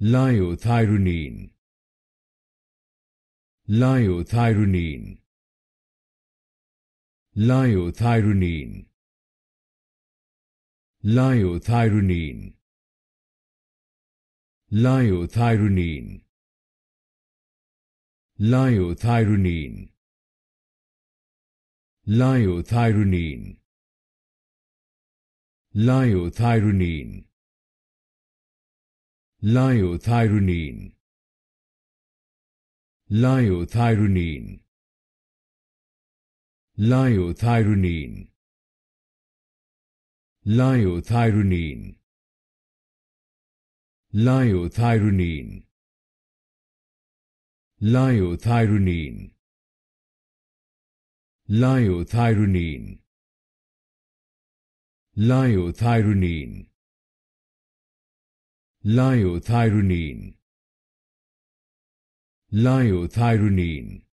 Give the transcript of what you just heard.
Liothyronine Liothyronine Liothyronine Liothyronine Liothyronine Liothyronine Liothyronine Liothyronine Liothyronine Liothyronine Liothyronine Liothyronine Liothyronine Liothyronine Liothyronine Liothyronine Liothyronine. Liothyronine.